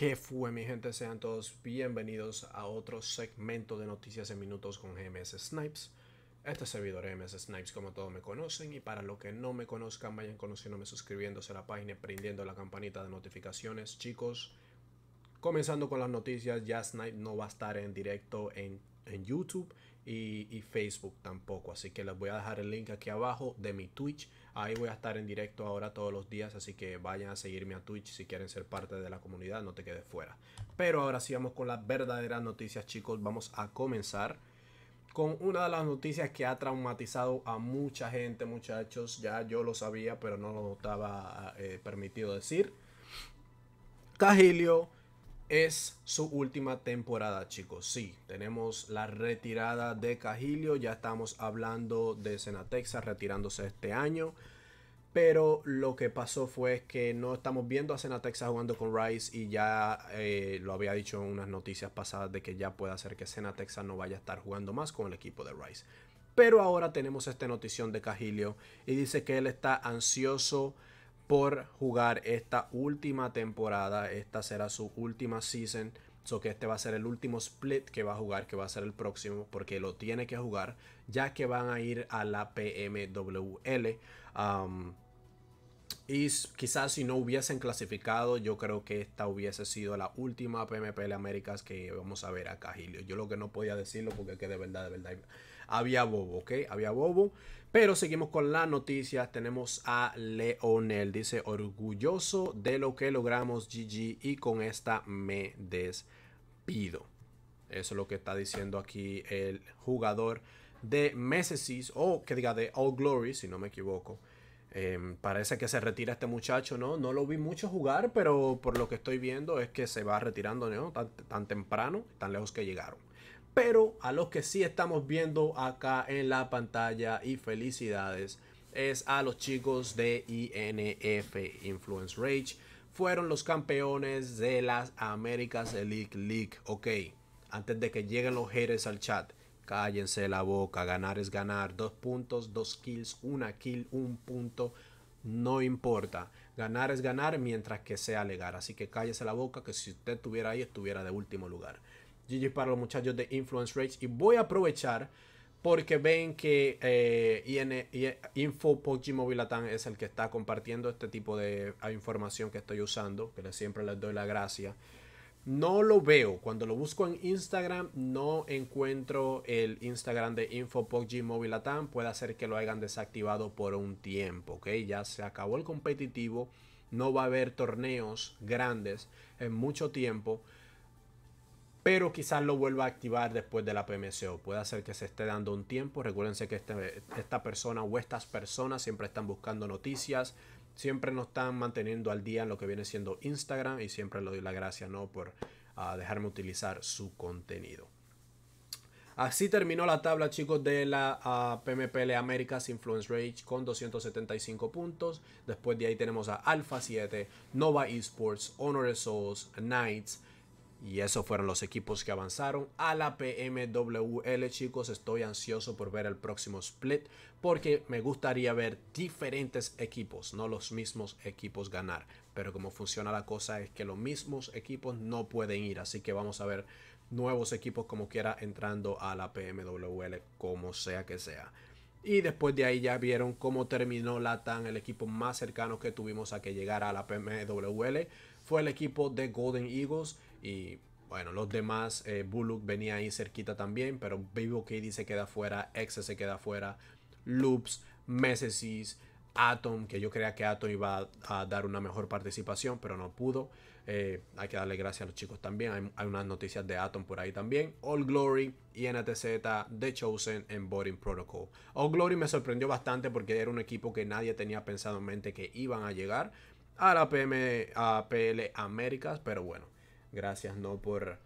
¿Qué fue mi gente? Sean todos bienvenidos a otro segmento de Noticias en Minutos con GMS Snipes. Este servidor GMS Snipes, como todos me conocen, y para los que no me conozcan, vayan conociéndome, suscribiéndose a la página, y prendiendo la campanita de notificaciones. Chicos, Comenzando con las noticias, ya Night no va a estar en directo en, YouTube y, Facebook tampoco. Así que les voy a dejar el link aquí abajo de mi Twitch. Ahí voy a estar en directo ahora todos los días. Así que vayan a seguirme a Twitch si quieren ser parte de la comunidad. No te quedes fuera. Pero ahora sí vamos con las verdaderas noticias chicos. Vamos a comenzar con una de las noticias que ha traumatizado a mucha gente muchachos. Ya yo lo sabía pero no lo estaba eh, permitido decir. Cajilio es su última temporada, chicos. Sí, tenemos la retirada de Cajilio. Ya estamos hablando de Cenatexa retirándose este año. Pero lo que pasó fue que no estamos viendo a Senatexa jugando con Rice y ya eh, lo había dicho en unas noticias pasadas de que ya puede hacer que Senatexa no vaya a estar jugando más con el equipo de Rice. Pero ahora tenemos esta notición de Cajilio y dice que él está ansioso por jugar esta última temporada. Esta será su última season. So que este va a ser el último split que va a jugar, que va a ser el próximo, porque lo tiene que jugar, ya que van a ir a la PMWL. Um, y quizás si no hubiesen clasificado, yo creo que esta hubiese sido la última PMPL Américas que vamos a ver acá, Gilio. Yo lo que no podía decirlo porque que de verdad, de verdad había bobo, ¿ok? Había bobo. Pero seguimos con las noticias. Tenemos a Leonel. Dice, orgulloso de lo que logramos GG y con esta me despido. Eso es lo que está diciendo aquí el jugador de Mesesis o que diga de All Glory, si no me equivoco. Em, parece que se retira este muchacho, ¿no? No lo vi mucho jugar, pero por lo que estoy viendo es que se va retirando, tan temprano, tan lejos que llegaron pero a los que sí estamos viendo acá en la pantalla y felicidades es a los chicos de INF Influence Rage. Fueron los campeones de las Américas Elite League. Ok, antes de que lleguen los haters al chat, cállense la boca. Ganar es ganar. Dos puntos, dos kills, una kill, un punto. No importa. Ganar es ganar mientras que sea legal. Así que cállense la boca que si usted estuviera ahí, estuviera de último lugar. GG para los muchachos de Influence Rage. Y voy a aprovechar porque ven que eh, e, Info es el que está compartiendo este tipo de ah, información que estoy usando, que siempre les doy la gracia. No lo veo, cuando lo busco en Instagram no encuentro el Instagram de Info Movilatan. puede ser que lo hayan desactivado por un tiempo, Ya se acabó el competitivo, no va a haber torneos grandes en mucho tiempo pero quizás lo vuelva a activar después de la PMSO. Puede ser que se esté dando un tiempo. Recuérdense que este, esta persona o estas personas siempre están buscando noticias, siempre nos están manteniendo al día en lo que viene siendo Instagram y siempre le doy la gracia ¿no? por ah, dejarme utilizar su contenido. Así terminó la tabla, chicos, de la ah, PMPL Americas Influence Rage con 275 puntos. Después de ahí tenemos a Alpha 7, Nova Esports, Honor Souls, Knights, y esos fueron los equipos que avanzaron a la PMWL, chicos. Estoy ansioso por ver el próximo split porque me gustaría ver diferentes equipos, no los mismos equipos ganar. Pero como funciona la cosa es que los mismos equipos no pueden ir, así que vamos a ver nuevos equipos como quiera entrando a la PMWL, como sea que sea. Y después de ahí ya vieron cómo terminó la tan el equipo más cercano que tuvimos a que llegara a la PMWL. Fue el equipo de Golden Eagles y bueno, los demás, eh, Buluk venía ahí cerquita también, pero vivo que se queda fuera, Exe se queda fuera, Loops, Mesesis, Atom, que yo creía que Atom iba a, dar una mejor participación, pero no pudo. Eh, hay que darle gracias a los chicos también. Hay, unas noticias de Atom por ahí también. All Glory, y NTZ The Chosen, en boring Protocol. All Glory me sorprendió bastante porque era un equipo que nadie tenía pensado en mente que iban a llegar a la PM, a PL Américas, pero bueno. Gracias, ¿no? Por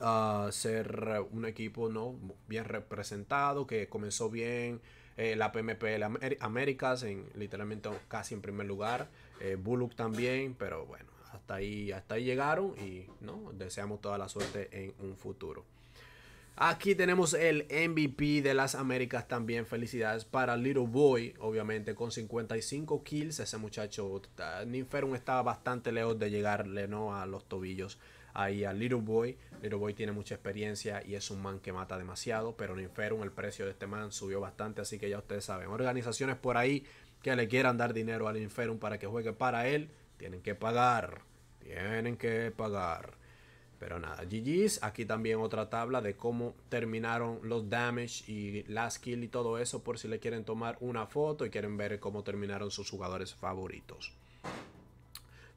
ah, ser un equipo, ¿no? Bien representado, que comenzó bien. Eh, la PMP Américas, en, literalmente casi en primer lugar. Buluk eh, Bullock también, pero bueno, hasta ahí, hasta ahí llegaron y ¿no? deseamos toda la suerte en un futuro. Aquí tenemos el MVP de las Américas también. Felicidades para Little Boy, obviamente, con 55 kills. Ese muchacho, Ninferum estaba bastante lejos de llegarle ¿no? a los tobillos ahí a Little Boy. Little Boy tiene mucha experiencia y es un man que mata demasiado, pero Ninferum, el precio de este man subió bastante, así que ya ustedes saben. Organizaciones por ahí que le quieran dar dinero al Ninferum para que juegue para él, tienen que pagar. Tienen que pagar. Pero nada, GG's. Aquí también otra tabla de cómo terminaron los damage y las kill y todo eso por si le quieren tomar una foto y quieren ver cómo terminaron sus jugadores favoritos.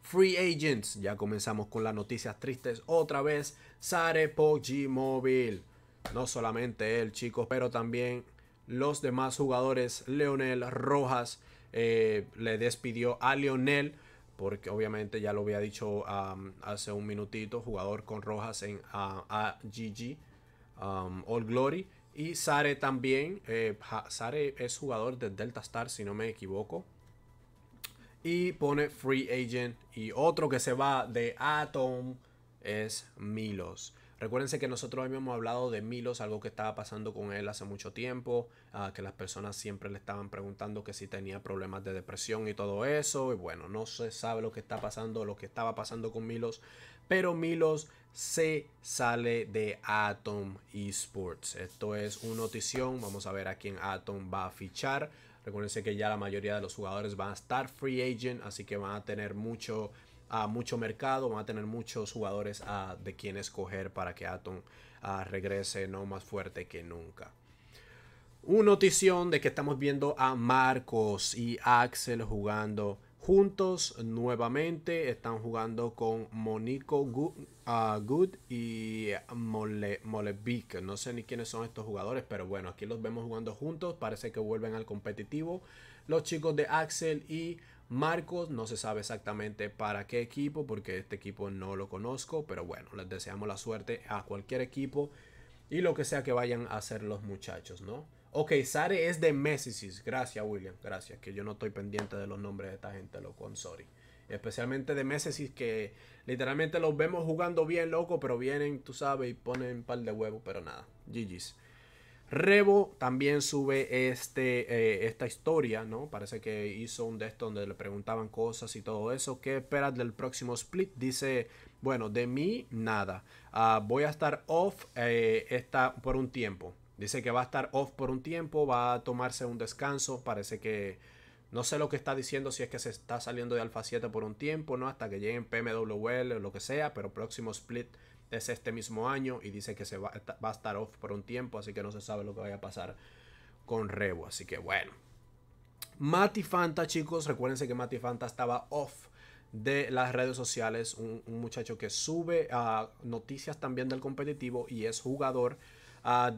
Free Agents, ya comenzamos con las noticias tristes otra vez. Sare g Mobile, no solamente él, chicos, pero también los demás jugadores. Leonel Rojas eh, le despidió a Leonel porque obviamente ya lo había dicho um, hace un minutito, jugador con rojas en AGG, um, All Glory. Y Sare también, eh, Sare es jugador de Delta Star si no me equivoco. Y pone Free Agent y otro que se va de Atom es Milos. Recuérdense que nosotros habíamos hablado de Milos, algo que estaba pasando con él hace mucho tiempo, ah, que las personas siempre le estaban preguntando que si tenía problemas de depresión y todo eso, y bueno, no se sabe lo que está pasando, lo que estaba pasando con Milos, pero Milos se sale de Atom Esports. Esto es una notición, vamos a ver a quién Atom va a fichar. Recuérdense que ya la mayoría de los jugadores van a estar free agent, así que van a tener mucho a mucho mercado, van a tener muchos jugadores de quien escoger para que Atom ah, regrese no más fuerte que nunca. Una notición de que estamos viendo a Marcos y Axel jugando juntos nuevamente. Están jugando con Monico ah, Good, y Mole, Molevic. No sé ni quiénes son estos jugadores, pero bueno, aquí los vemos jugando juntos. Parece que vuelven al competitivo. Los chicos de Axel y Marcos, no se sabe exactamente para qué equipo, porque este equipo no lo conozco, pero bueno, les deseamos la suerte a cualquier equipo y lo que sea que vayan a hacer los muchachos, ¿no? Ok, Sare es de Messi's Gracias, William. Gracias. Que yo no estoy pendiente de los nombres de esta gente, loco. sorry. Especialmente de Messi's que literalmente los vemos jugando bien, loco, pero vienen, tú sabes, y ponen un par de huevos, pero nada. GG's. Rebo también sube este, eh, esta historia, ¿no? Parece que hizo un de esto donde le preguntaban cosas y todo eso. ¿Qué esperas del próximo split? Dice, bueno, de mí nada. Ah, voy a estar off eh, por un tiempo. Dice que va a estar off por un tiempo, va a tomarse un descanso. Parece que no sé lo que está diciendo, si es que se está saliendo de Alpha 7 por un tiempo, ¿no? Hasta que lleguen PMWL o lo que sea, pero próximo split es este mismo año y dice que se va, a estar off por un tiempo, así que no se sabe lo que vaya a pasar con revo Así que bueno. Mati Fanta, chicos, recuérdense que Mati Fanta estaba off de las redes sociales, un, muchacho que sube a ah, noticias también del competitivo y es jugador. Ah,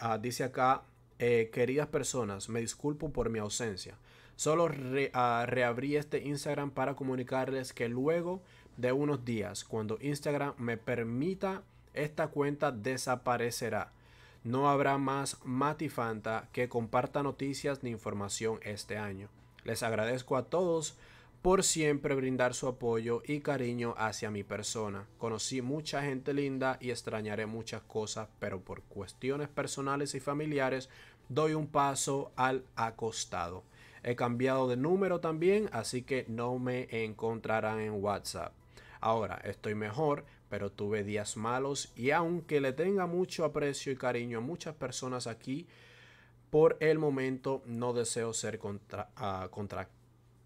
ah, dice acá, eh, queridas personas, me disculpo por mi ausencia. Solo reabrí este Instagram para comunicarles que luego de unos días, cuando Instagram me permita, esta cuenta desaparecerá. No habrá más Matifanta que comparta noticias ni información este año. Les agradezco a todos por siempre brindar su apoyo y cariño hacia mi persona. Conocí mucha gente linda y extrañaré muchas cosas, pero por cuestiones personales y familiares doy un paso al acostado. He cambiado de número también, así que no me encontrarán en WhatsApp. Ahora estoy mejor, pero tuve días malos y aunque le tenga mucho aprecio y cariño a muchas personas aquí, por el momento no deseo ser contra, ah,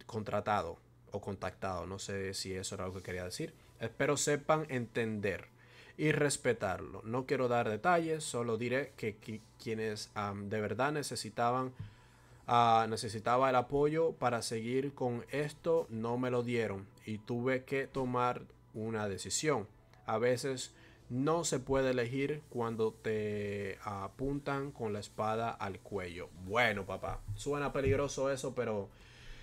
contratado o contactado. No sé si eso era lo que quería decir. Espero sepan entender y respetarlo. No quiero dar detalles, solo diré que, quienes de verdad necesitaban Ah, necesitaba el apoyo para seguir con esto, no me lo dieron y tuve que tomar una decisión. A veces no se puede elegir cuando te ah, apuntan con la espada al cuello. Bueno, papá, suena peligroso eso, pero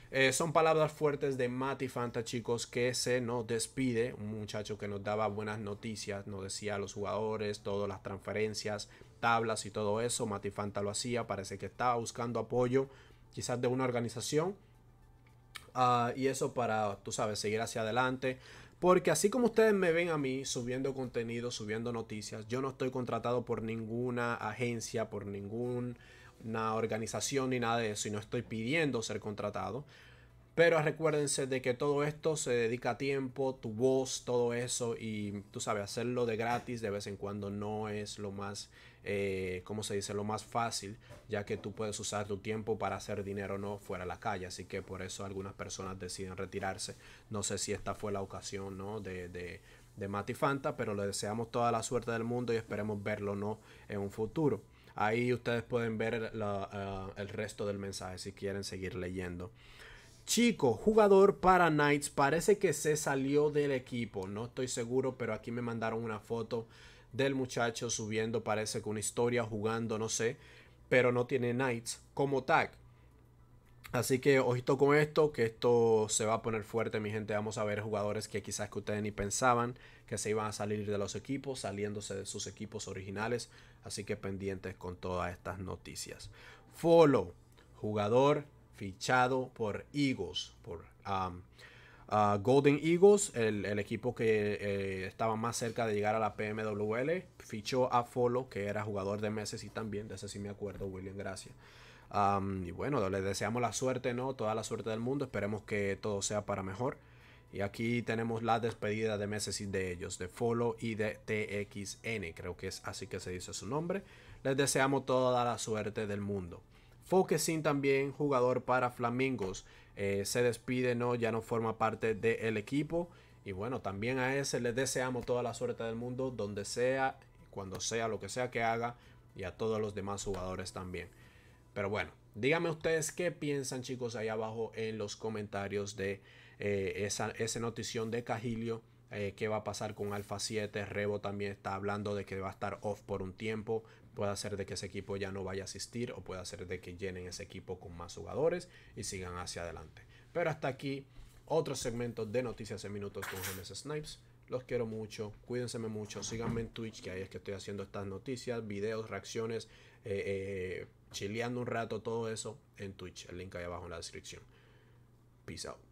eh, son palabras fuertes de Mati Fanta, chicos, que se nos despide. Un muchacho que nos daba buenas noticias, nos decía a los jugadores, todas las transferencias, tablas y todo eso. Mati Fanta lo hacía, parece que estaba buscando apoyo, quizás de una organización. Ah, y eso para, tú sabes, seguir hacia adelante. Porque así como ustedes me ven a mí subiendo contenido, subiendo noticias, yo no estoy contratado por ninguna agencia, por ningún una organización ni nada de eso y no estoy pidiendo ser contratado. Pero recuérdense de que todo esto se dedica a tiempo, tu voz, todo eso y tú sabes, hacerlo de gratis de vez en cuando no es lo más, eh, como se dice? Lo más fácil, ya que tú puedes usar tu tiempo para hacer dinero no fuera de la calle. Así que por eso algunas personas deciden retirarse. No sé si esta fue la ocasión, ¿no? De, de, de Mati Fanta, pero le deseamos toda la suerte del mundo y esperemos verlo, ¿no? En un futuro. Ahí ustedes pueden ver eh, el resto del mensaje si quieren seguir leyendo. Chico, jugador para Knights, parece que se salió del equipo. No estoy seguro, pero aquí me mandaron una foto del muchacho subiendo, parece que una historia, jugando, no sé. Pero no tiene Knights como tag. Así que ojito con esto, que esto se va a poner fuerte, mi gente. Vamos a ver jugadores que quizás que ustedes ni pensaban que se iban a salir de los equipos, saliéndose de sus equipos originales. Así que pendientes con todas estas noticias. Folo, jugador fichado por Eagles, por um, uh, Golden Eagles, el, el equipo que eh, estaba más cerca de llegar a la PMWL, fichó a Folo, que era jugador de meses y también, de ese sí me acuerdo, William, gracias y bueno, les deseamos la suerte, ¿no? Toda la suerte del mundo. Esperemos que todo sea para mejor. Y aquí tenemos la despedida de Meses de ellos, de Follow y de TXN. Creo que es así que se dice su nombre. Les deseamos toda la suerte del mundo. Fokesin también, jugador para Flamingos, eh, se despide, ¿no? Ya no forma parte del equipo. Y bueno, también a ese les deseamos toda la suerte del mundo, donde sea, cuando sea, lo que sea que haga. Y a todos los demás jugadores también. Pero bueno, díganme ustedes qué piensan chicos ahí abajo en los comentarios de eh, esa, notición de Cajilio. Eh, qué va a pasar con Alfa 7. Rebo también está hablando de que va a estar off por un tiempo. Puede ser de que ese equipo ya no vaya a asistir o puede ser de que llenen ese equipo con más jugadores y sigan hacia adelante. Pero hasta aquí otro segmento de Noticias en Minutos con James Snipes. Los quiero mucho, cuídense mucho, síganme en Twitch, que ahí es que estoy haciendo estas noticias, videos, reacciones, eh, chileando un rato todo eso en Twitch. El link ahí abajo en la descripción. Peace out.